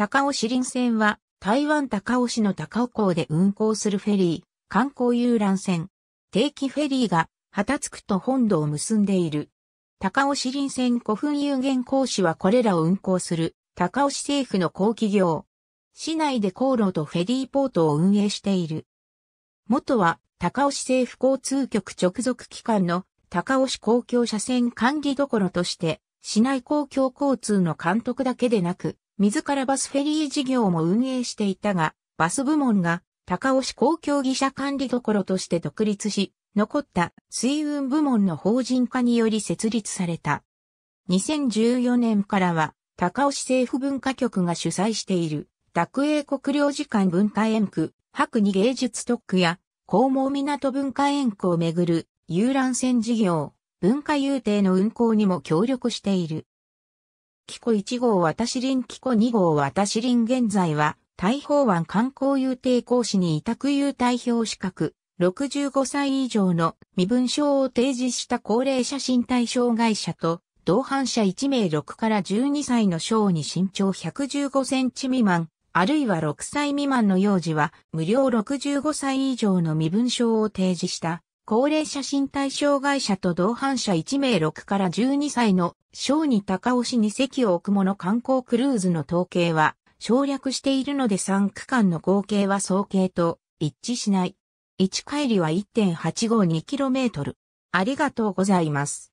高尾市林線は台湾高尾市の高尾港で運航するフェリー、観光遊覧船。定期フェリーが旗つくと本土を結んでいる。高尾市林線古墳有限公司はこれらを運航する高尾市政府の公企業。市内で航路とフェリーポートを運営している。元は高尾市政府交通局直属機関の高尾市公共車線管理どころとして市内公共交通の監督だけでなく自らバスフェリー事業も運営していたが、バス部門が高尾市公共技者管理所として独立し、残った水運部門の法人化により設立された。2014年からは高尾市政府文化局が主催している卓英国領事館文化園区、白に芸術特区や高毛港文化園区をめぐる遊覧船事業、文化遊艇の運行にも協力している。紀子1号し林紀子2号渡し林現在は、大法湾観光遊艇講師に委託遊隊表資格、65歳以上の身分証を提示した高齢者身体障害者と、同伴者1名6から12歳の小に身長115センチ未満、あるいは6歳未満の幼児は無料65歳以上の身分証を提示した高齢者身体障害者と同伴者1名6から12歳の小児高尾市に席を置くもの観光クルーズの統計は省略しているので3区間の合計は総計と一致しない。1帰りは 1.852km。ありがとうございます。